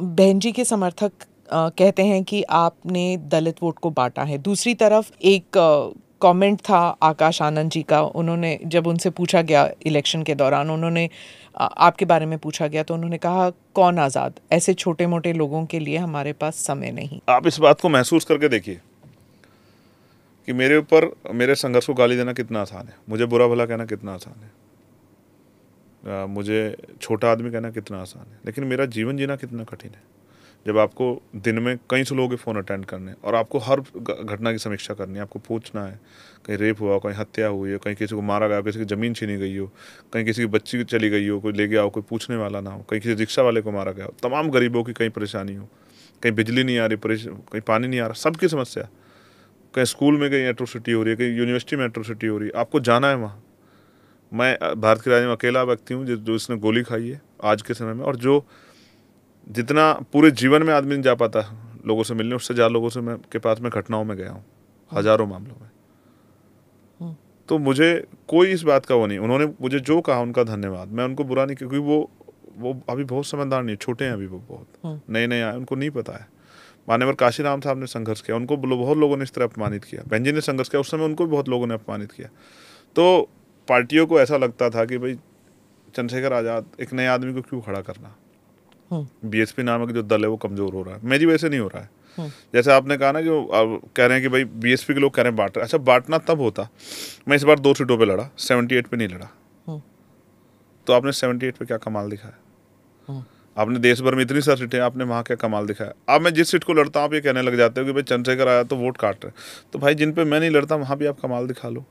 बहन जी के समर्थक आ, कहते हैं कि आपने दलित वोट को बांटा है दूसरी तरफ एक कमेंट था आकाश आनंद जी का उन्होंने जब उनसे पूछा गया इलेक्शन के दौरान उन्होंने आ, आपके बारे में पूछा गया तो उन्होंने कहा कौन आज़ाद ऐसे छोटे मोटे लोगों के लिए हमारे पास समय नहीं आप इस बात को महसूस करके देखिए कि मेरे ऊपर मेरे संघर्ष को गाली देना कितना आसान है मुझे बुरा भला कहना कितना आसान है आ, मुझे छोटा आदमी कहना कितना आसान है लेकिन मेरा जीवन जीना कितना कठिन है जब आपको दिन में कई से लोगों के फ़ोन अटेंड करने और आपको हर घटना की समीक्षा करनी है आपको पूछना है कहीं रेप हुआ कहीं हत्या हुई हो कहीं किसी को मारा गया किसी की ज़मीन छीनी गई हो कहीं किसी की बच्ची चली गई हो कोई ले गया हो कोई पूछने वाला ना हो कहीं किसी रिक्शा वाले को मारा गया हो तमाम गरीबों की कहीं परेशानी हो कहीं बिजली नहीं आ रही कहीं पानी नहीं आ रहा सबकी समस्या कहीं स्कूल में कहीं एट्रोसिटी हो रही है कहीं यूनिवर्सिटी में एट्रोसिटी हो रही है आपको जाना है वहाँ मैं भारत के राज्य में अकेला व्यक्ति हूँ जो इसने गोली खाई है आज के समय में और जो जितना पूरे जीवन में आदमी नहीं जा पाता लोगों से मिलने उससे ज़्यादा लोगों से मैं के पास में घटनाओं में गया हूँ हजारों मामलों में हम्म। तो मुझे कोई इस बात का वो नहीं उन्होंने मुझे जो कहा उनका धन्यवाद मैं उनको बुरा नहीं क्योंकि वो वो अभी बहुत समझदार नहीं छोटे हैं अभी वो बहुत हम्म। नए नए आए उनको नहीं पता है मान्यवर काशीराम साहब ने संघर्ष किया उनको बहुत लोगों ने इस तरह अपमानित किया बेंजी ने संघर्ष किया उस समय उनको भी बहुत लोगों ने अपमानित किया तो पार्टियों को ऐसा लगता था कि भाई चंद्रशेखर आज़ाद एक नए आदमी को क्यों खड़ा करना बीएसपी हम्म। नामक जो दल है वो कमज़ोर हो रहा है मेरी वजह से नहीं हो रहा है हम्म। जैसे आपने कहा ना कि कह रहे हैं कि भाई बीएसपी के लोग कह रहे हैं बांट अच्छा बांटना तब होता मैं इस बार दो सीटों पे लड़ा सेवेंटी एट पे नहीं लड़ा हम्म। तो आपने सेवेंटी एट पे क्या कमाल दिखाया आपने देश भर में इतनी सारी सीटें आपने वहाँ क्या कमाल दिखाया अब मैं जिस सीट को लड़ता हूँ आप ये कहने लग जाते हो कि भाई चंद्रशेखर आया तो वोट काट रहे तो भाई जिन पे मैं नहीं लड़ता वहाँ भी आप कमाल दिखा लो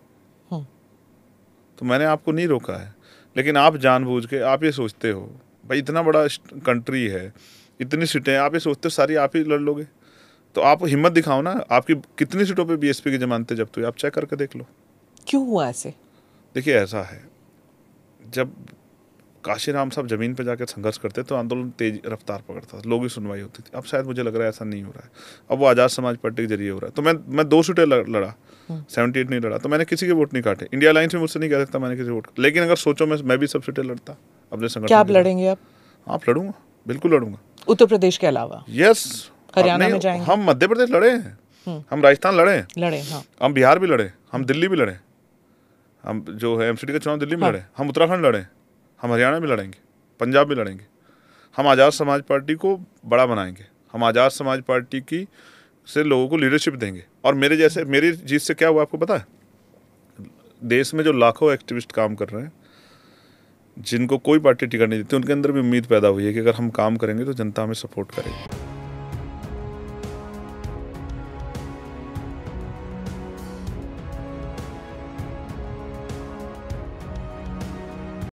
तो मैंने आपको नहीं रोका है लेकिन आप जानबूझ के आप ये सोचते हो भाई इतना बड़ा कंट्री है इतनी सीटें आप ये सोचते हो सारी आप ही लड़ लोगे तो आप हिम्मत दिखाओ ना आपकी कितनी सीटों पे बीएसपी की जमानते जब तो आप चेक करके देख लो क्यों हुआ ऐसे देखिए ऐसा है जब काशीराम साहब जमीन पर जाकर संघर्ष करते तो आंदोलन तेज रफ्तार पकड़ता था लोगों की सुनवाई होती थी अब शायद मुझे लग रहा है ऐसा नहीं हो रहा है अब वो आज़ाद समाज पार्टी के जरिए हो रहा है तो मैं मैं दो सीटें लड़ा हम्म। सेवेंटी एट नहीं लड़ा तो मैंने किसी के वोट नहीं काटे इंडिया लाइन में मुझसे नहीं कह सकता मैंने किसी वोट लेकिन अगर सोचो मैं मैं भी सब सीटें लड़ता अपने संगठन क्या आप लड़ेंगे आप आप लड़ूंगा बिल्कुल लड़ूंगा उत्तर प्रदेश के अलावा यस हरियाणा में जाएंगे हम मध्य प्रदेश लड़े हैं हम्म। हम राजस्थान लड़े लड़े हाँ। हम बिहार भी लड़े हम दिल्ली भी लड़े हम जो है एमसीडी का चुनाव दिल्ली में हाँ। लड़े हम उत्तराखंड लड़े हम हरियाणा में लड़ेंगे पंजाब में लड़ेंगे हम आज़ाद समाज पार्टी को बड़ा बनाएंगे हम आज़ाद समाज पार्टी की से लोगों को लीडरशिप देंगे और मेरे जैसे मेरी जीत से क्या हुआ आपको पता है देश में जो लाखों एक्टिविस्ट काम कर रहे हैं जिनको कोई पार्टी टिकट नहीं देती उनके अंदर भी उम्मीद पैदा हुई है कि अगर हम काम करेंगे तो जनता हमें सपोर्ट करेगी